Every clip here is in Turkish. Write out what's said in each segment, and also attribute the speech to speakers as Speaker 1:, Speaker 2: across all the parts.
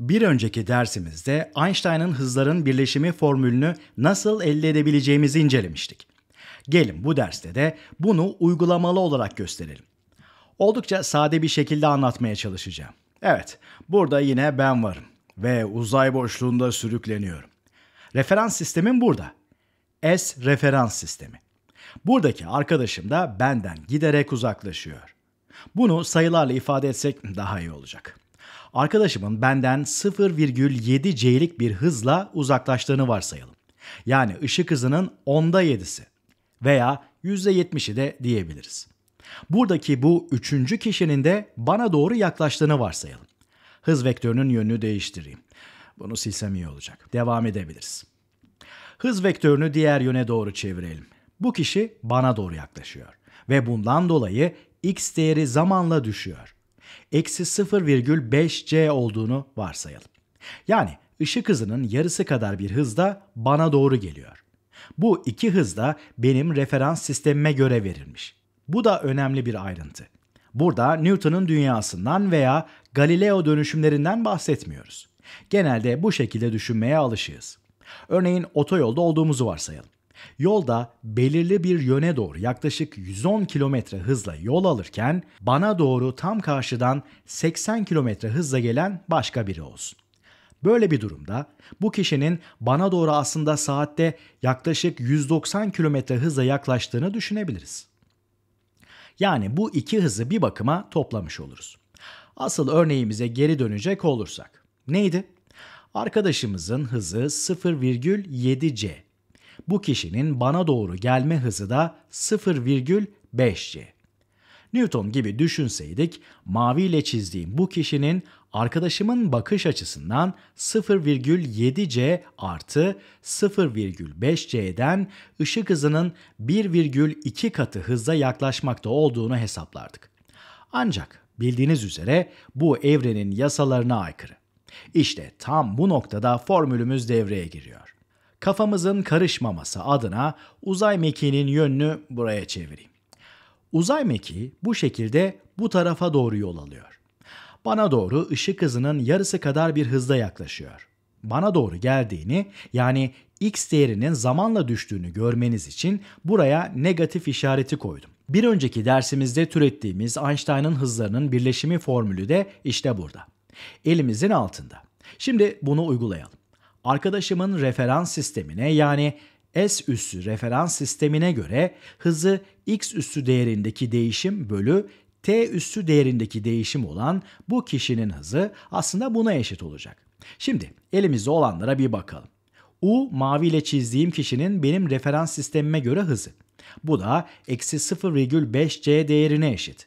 Speaker 1: Bir önceki dersimizde Einstein'ın hızların birleşimi formülünü nasıl elde edebileceğimizi incelemiştik. Gelin bu derste de bunu uygulamalı olarak gösterelim. Oldukça sade bir şekilde anlatmaya çalışacağım. Evet, burada yine ben varım ve uzay boşluğunda sürükleniyorum. Referans sistemim burada. S referans sistemi. Buradaki arkadaşım da benden giderek uzaklaşıyor. Bunu sayılarla ifade etsek daha iyi olacak arkadaşımın benden 0,7 C'lik bir hızla uzaklaştığını varsayalım. Yani ışık hızının onda 7'si veya %70'i de diyebiliriz. Buradaki bu üçüncü kişinin de bana doğru yaklaştığını varsayalım. Hız vektörünün yönünü değiştireyim. Bunu silsem iyi olacak. Devam edebiliriz. Hız vektörünü diğer yöne doğru çevirelim. Bu kişi bana doğru yaklaşıyor ve bundan dolayı x değeri zamanla düşüyor eksi 0,5 c olduğunu varsayalım. Yani ışık hızının yarısı kadar bir hızda bana doğru geliyor. Bu iki hız da benim referans sistemime göre verilmiş. Bu da önemli bir ayrıntı. Burada Newton'un dünyasından veya Galileo dönüşümlerinden bahsetmiyoruz. Genelde bu şekilde düşünmeye alışığız. Örneğin otoyolda olduğumuzu varsayalım. Yolda belirli bir yöne doğru yaklaşık 110 km hızla yol alırken bana doğru tam karşıdan 80 km hızla gelen başka biri olsun. Böyle bir durumda bu kişinin bana doğru aslında saatte yaklaşık 190 km hızla yaklaştığını düşünebiliriz. Yani bu iki hızı bir bakıma toplamış oluruz. Asıl örneğimize geri dönecek olursak. Neydi? Arkadaşımızın hızı 0,7c bu kişinin bana doğru gelme hızı da 0,5c. Newton gibi düşünseydik, mavi ile çizdiğim bu kişinin arkadaşımın bakış açısından 0,7c artı 0,5c'den ışık hızının 1,2 katı hızla yaklaşmakta olduğunu hesaplardık. Ancak bildiğiniz üzere bu evrenin yasalarına aykırı. İşte tam bu noktada formülümüz devreye giriyor kafamızın karışmaması adına uzay mekiğinin yönünü buraya çevireyim. Uzay mekiği bu şekilde bu tarafa doğru yol alıyor. Bana doğru ışık hızının yarısı kadar bir hızda yaklaşıyor. Bana doğru geldiğini yani x değerinin zamanla düştüğünü görmeniz için buraya negatif işareti koydum. Bir önceki dersimizde türettiğimiz Einstein'ın hızlarının birleşimi formülü de işte burada. Elimizin altında. Şimdi bunu uygulayalım. Arkadaşımın referans sistemine yani S üssü referans sistemine göre hızı x üssü değerindeki değişim bölü t üssü değerindeki değişim olan bu kişinin hızı aslında buna eşit olacak. Şimdi elimizde olanlara bir bakalım. U maviyle çizdiğim kişinin benim referans sistemime göre hızı. Bu da eksi 0,5c değerine eşit.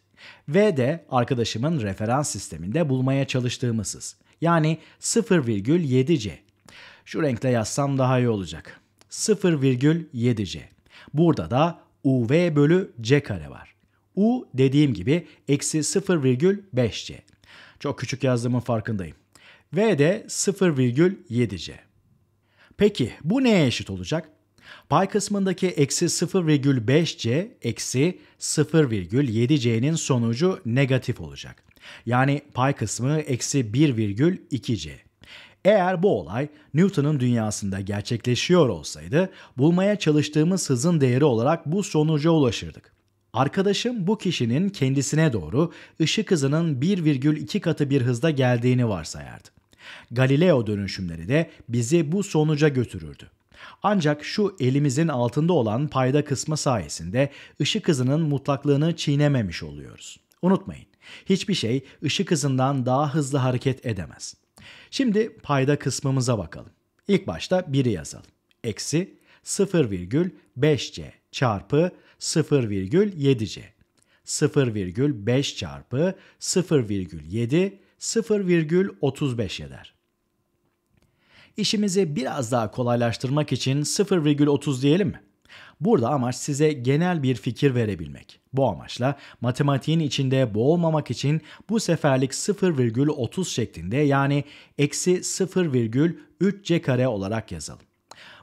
Speaker 1: V de arkadaşımın referans sisteminde bulmaya çalıştığımız hız. Yani 0,7c. Şu renkle yazsam daha iyi olacak. 0,7C. Burada da UV bölü C kare var. U dediğim gibi eksi 0,5C. Çok küçük yazdığımın farkındayım. V de 0,7C. Peki bu neye eşit olacak? Pay kısmındaki eksi 0,5C eksi 0,7C'nin sonucu negatif olacak. Yani pay kısmı eksi 1,2C. Eğer bu olay Newton'un dünyasında gerçekleşiyor olsaydı bulmaya çalıştığımız hızın değeri olarak bu sonuca ulaşırdık. Arkadaşım bu kişinin kendisine doğru ışık hızının 1,2 katı bir hızda geldiğini varsayardı. Galileo dönüşümleri de bizi bu sonuca götürürdü. Ancak şu elimizin altında olan payda kısmı sayesinde ışık hızının mutlaklığını çiğnememiş oluyoruz. Unutmayın, hiçbir şey ışık hızından daha hızlı hareket edemez. Şimdi payda kısmımıza bakalım. İlk başta 1'i yazalım. Eksi 0,5c çarpı 0,7c. 0,5 çarpı 0,7 0,35 eder. İşimizi biraz daha kolaylaştırmak için 0,30 diyelim mi? Burada amaç size genel bir fikir verebilmek. Bu amaçla matematiğin içinde boğulmamak için bu seferlik 0,30 şeklinde yani eksi 0,3c kare olarak yazalım.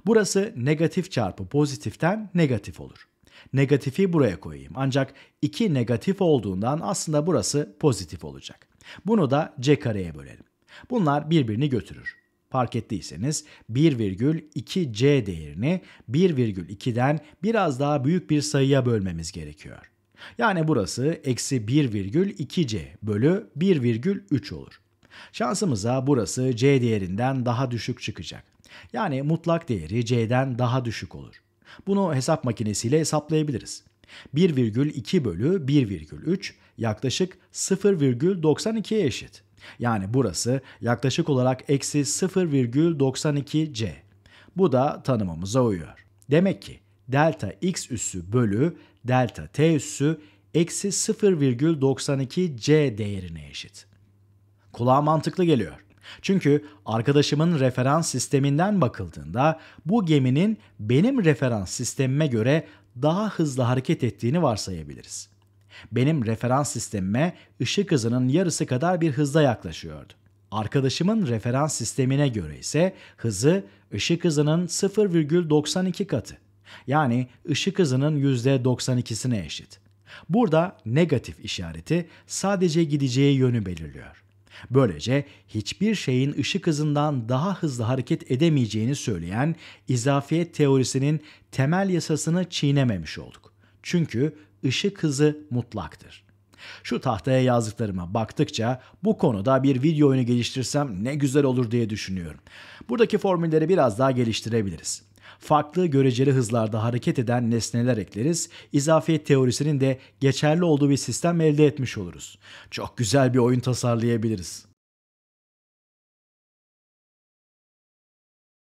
Speaker 1: Burası negatif çarpı pozitiften negatif olur. Negatifi buraya koyayım ancak 2 negatif olduğundan aslında burası pozitif olacak. Bunu da c kareye bölelim. Bunlar birbirini götürür. Fark ettiyseniz 1,2c değerini 1,2'den biraz daha büyük bir sayıya bölmemiz gerekiyor. Yani burası eksi 1,2c bölü 1,3 olur. Şansımıza burası c değerinden daha düşük çıkacak. Yani mutlak değeri c'den daha düşük olur. Bunu hesap makinesiyle hesaplayabiliriz. 1,2 bölü 1,3 yaklaşık 0,92'ye eşit. Yani burası yaklaşık olarak eksi 0,92 C. Bu da tanımımıza uyuyor. Demek ki delta x üssü bölü delta t üssü eksi 0,92 C değerine eşit. Kulağa mantıklı geliyor. Çünkü arkadaşımın referans sisteminden bakıldığında bu geminin benim referans sistemime göre daha hızlı hareket ettiğini varsayabiliriz. Benim referans sistemime ışık hızının yarısı kadar bir hızda yaklaşıyordu. Arkadaşımın referans sistemine göre ise hızı ışık hızının 0,92 katı. Yani ışık hızının %92'sine eşit. Burada negatif işareti sadece gideceği yönü belirliyor. Böylece hiçbir şeyin ışık hızından daha hızlı hareket edemeyeceğini söyleyen izafiyet teorisinin temel yasasını çiğnememiş olduk. Çünkü ışık hızı mutlaktır. Şu tahtaya yazdıklarıma baktıkça bu konuda bir video oyunu geliştirsem ne güzel olur diye düşünüyorum. Buradaki formülleri biraz daha geliştirebiliriz. Farklı göreceli hızlarda hareket eden nesneler ekleriz. İzafiyet teorisinin de geçerli olduğu bir sistem elde etmiş oluruz. Çok güzel bir oyun tasarlayabiliriz.